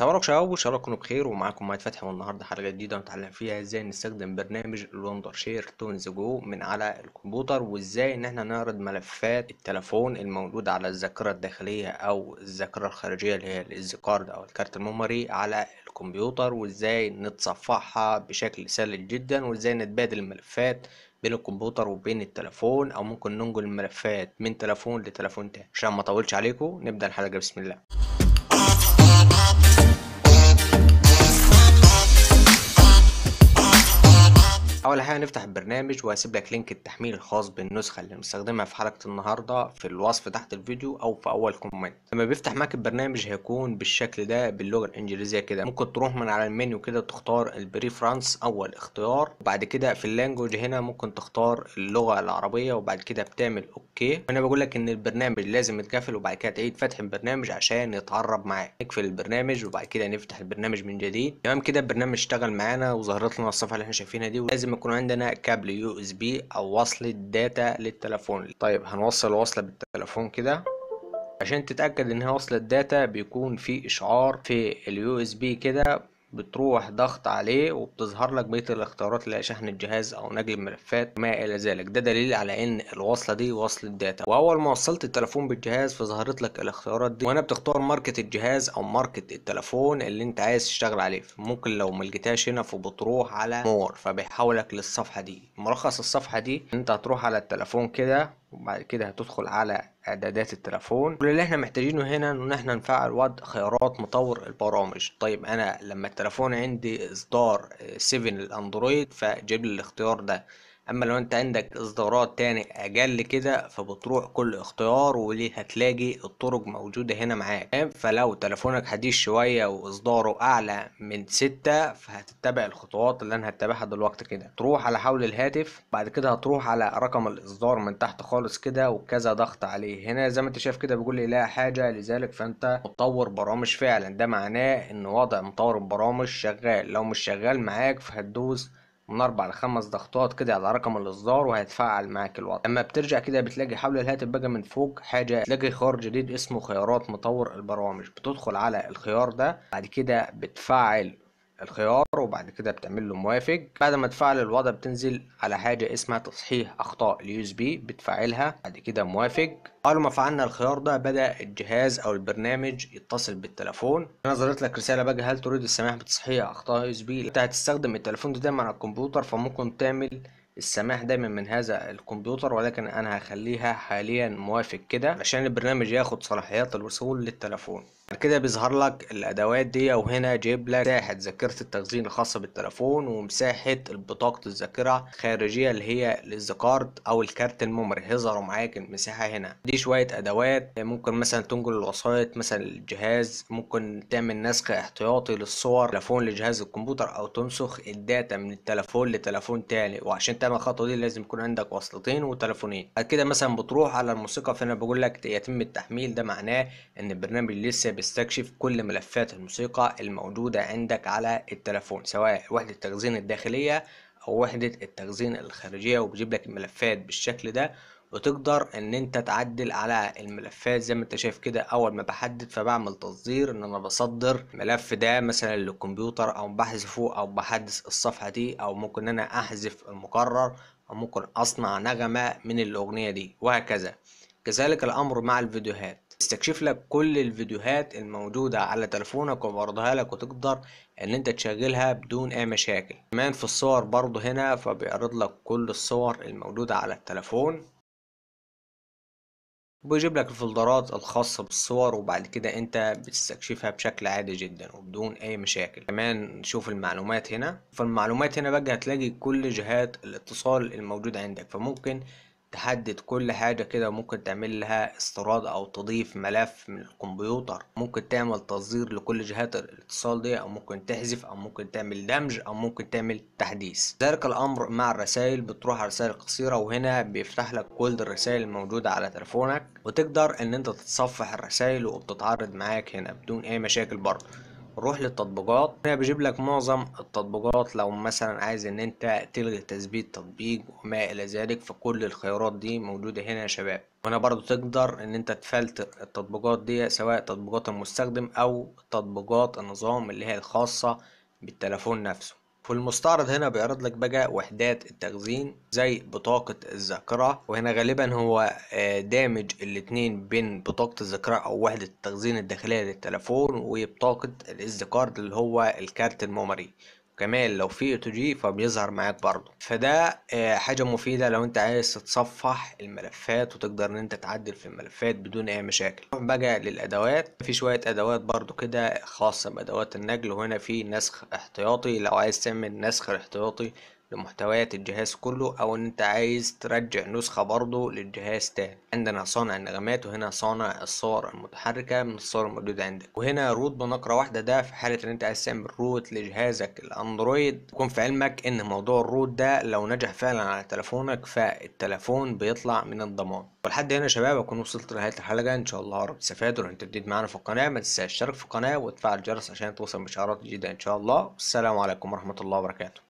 صباحكم شباب وشباب كنوا بخير ومعاكم مهد فتحي والنهارده حلقه جديده هنتعلم فيها ازاي نستخدم برنامج لوندر شير تونز جو من على الكمبيوتر وازاي ان احنا نعرض ملفات التلفون الموجوده على الذاكره الداخليه او الذاكره الخارجيه اللي هي الاس كارد او الكارت الميموري على الكمبيوتر وازاي نتصفحها بشكل سلس جدا وازاي نتبادل الملفات بين الكمبيوتر وبين التلفون او ممكن ننقل الملفات من تلفون لتلفون تاني عشان ما اطولش عليكم نبدا الحلقه بسم الله اول حاجه نفتح البرنامج وهسيب لك لينك التحميل الخاص بالنسخه اللي هنستخدمها في حلقه النهارده في الوصف تحت الفيديو او في اول كومنت لما بيفتح معاك البرنامج هيكون بالشكل ده باللغه الانجليزيه كده ممكن تروح من على المنيو كده تختار البريفرانس اول اختيار وبعد كده في اللانجوج هنا ممكن تختار اللغه العربيه وبعد كده بتعمل اوكي وانا بقول لك ان البرنامج لازم يتقفل وبعد كده تعيد فتح البرنامج عشان يتعرب معاك نقفل البرنامج وبعد كده نفتح البرنامج من جديد تمام كده البرنامج اشتغل معانا وظهرت لنا الصفحه اللي احنا شايفينها دي ولازم لازم يكون عندنا كابل يو اس بي او وصلة داتا للتليفون طيب هنوصل وصلة بالتليفون كده عشان تتاكد ان هي وصلت داتا بيكون في اشعار في اليو اس بي كده بتروح ضغط عليه وبتظهر لك بقية الاختيارات اللي هي شحن الجهاز أو نقل الملفات ما إلى ذلك ده دليل على إن الوصلة دي وصلة داتا وأول ما وصلت التليفون بالجهاز فظهرت لك الاختيارات دي وهنا بتختار ماركة الجهاز أو ماركة التليفون اللي أنت عايز تشتغل عليه ممكن لو ملقتهاش هنا فبتروح على مور فبيحولك للصفحة دي ملخص الصفحة دي أنت هتروح على التليفون كده وبعد كده هتدخل على اعدادات التليفون كل اللي احنا محتاجينه هنا ان احنا نفعل وضع خيارات مطور البرامج طيب انا لما التليفون عندي اصدار 7 آه، الاندرويد فجيب لي الاختيار ده اما لو انت عندك اصدارات تاني اجل كده فبتروح كل اختيار وليه هتلاقي الطرق موجودة هنا معاك فلو تليفونك حديث شوية واصداره اعلى من ستة فهتتبع الخطوات اللي انا هتبعها دلوقتي كده تروح على حول الهاتف بعد كده هتروح على رقم الاصدار من تحت خالص كده وكذا ضغط عليه هنا زي ما انت شايف كده بيقول لي لا حاجة لذلك فانت مطور برامج فعلا ده معناه ان وضع مطور البرامج شغال لو مش شغال معاك فهتدوس من اربع لخمس ضغطات كده على رقم الاصدار وهيتفعل معاك الوضع اما بترجع كده بتلاقي حول الهاتف بقى من فوق حاجه تلاقي خيار جديد اسمه خيارات مطور البرامج بتدخل على الخيار ده بعد كده بتفعل الخيار وبعد كده بتعمل له موافق بعد ما تفعل الوضع بتنزل على حاجة اسمها تصحيح أخطاء اليو اس بي بتفعلها بعد كده موافق أول ما فعلنا الخيار ده بدأ الجهاز أو البرنامج يتصل بالتليفون أنا ظهرت لك رسالة بقى هل تريد السماح بتصحيح أخطاء يو اس بي أنت هتستخدم التليفون ده دايما على الكمبيوتر فممكن تعمل السماح دايما من هذا الكمبيوتر ولكن انا هخليها حاليا موافق كده عشان البرنامج ياخد صلاحيات الوصول للتلفون كده بيظهر لك الادوات دي وهنا جايب لك مساحه ذاكره التخزين الخاصه بالتليفون ومساحه بطاقه الذاكره الخارجيه اللي هي الكارد او الكارت الميموري هيظهروا معاك المساحه هنا دي شويه ادوات ممكن مثلا تنقل الوسائط مثلا الجهاز ممكن تعمل نسخ احتياطي للصور تليفون لجهاز الكمبيوتر او تنسخ الداتا من التليفون لتليفون تاني وعشان تعمل الخطوه دي لازم يكون عندك وصلتين وتليفونين بعد كده مثلا بتروح على الموسيقى فهنا بقول لك يتم التحميل ده معناه ان البرنامج لسه بيستكشف كل ملفات الموسيقى الموجودة عندك على التلفون سواء وحدة التخزين الداخلية أو وحدة التخزين الخارجية وبيجيب لك الملفات بالشكل ده وتقدر ان انت تعدل على الملفات زي ما انت شايف كده اول ما بحدد فبعمل تصدير ان انا بصدر الملف ده مثلا للكمبيوتر او بحذفه او بحدث الصفحة دي او ممكن انا احذف المقرر او ممكن اصنع نغمة من الاغنية دي وهكذا كذلك الامر مع الفيديوهات بيستكشف لك كل الفيديوهات الموجودة على تليفونك وبرضها لك وتقدر ان انت تشغلها بدون اي مشاكل كمان في الصور برضو هنا فبيعرض لك كل الصور الموجودة على التليفون وبيجيب لك الفولدرات الخاصة بالصور وبعد كده انت بتستكشفها بشكل عادي جدا وبدون اي مشاكل كمان نشوف المعلومات هنا فالمعلومات هنا بقى هتلاقي كل جهات الاتصال الموجودة عندك فممكن تحدد كل حاجة كده ممكن تعمل لها استيراد أو تضيف ملف من الكمبيوتر ممكن تعمل تصدير لكل جهات الاتصال دي أو ممكن تحذف أو ممكن تعمل دمج أو ممكن تعمل تحديث ذلك الأمر مع الرسائل بتروح على رسائل قصيرة وهنا بيفتح لك كل الرسائل الموجودة على تليفونك وتقدر إن أنت تتصفح الرسائل وبتتعرض معاك هنا بدون أي مشاكل برضه روح للتطبيقات هنا بيجيب لك معظم التطبيقات لو مثلا عايز ان انت تلغي تثبيت تطبيق وما الى ذلك فكل الخيارات دي موجودة هنا يا شباب وهنا برضو تقدر ان انت تفلتر التطبيقات دي سواء تطبيقات المستخدم او تطبيقات النظام اللي هي الخاصة بالتليفون نفسه في المستعرض هنا بيعرض لك بقى وحدات التخزين زي بطاقة الذاكرة وهنا غالبا هو آه، دامج الاتنين بين بطاقة الذاكرة أو وحدة التخزين الداخلية للتليفون وبطاقة الإس كارد اللي هو الكارت الميموري كمان لو في اوتو جي فبيظهر معاك برضه فده آه، حاجة مفيدة لو انت عايز تتصفح الملفات وتقدر ان انت تعدل في الملفات بدون اي مشاكل نروح بقى للادوات في شوية ادوات برضه كده خاصة بادوات النجل وهنا في نسخ احتياطي لو عايز تعمل نسخ احتياطي لمحتويات الجهاز كله او إن انت عايز ترجع نسخة برضه للجهاز تاني عندنا صانع النغمات وهنا صانع الصور المتحركة من الصور الموجودة عندك وهنا روت بنقرة واحدة ده في حالة ان انت عايز تعمل روت لجهازك الاندرويد يكون في علمك ان موضوع الروت ده لو نجح فعلا على تليفونك فالتليفون بيطلع من الضمان ولحد هنا يا شباب اكون وصلت لنهايه الحلقه ان شاء الله رب تستفادوا لو انت جديد معانا في القناه ما تنساش تشترك في القناه وتفعل الجرس عشان توصل بشعارات جديده ان شاء الله والسلام عليكم ورحمه الله وبركاته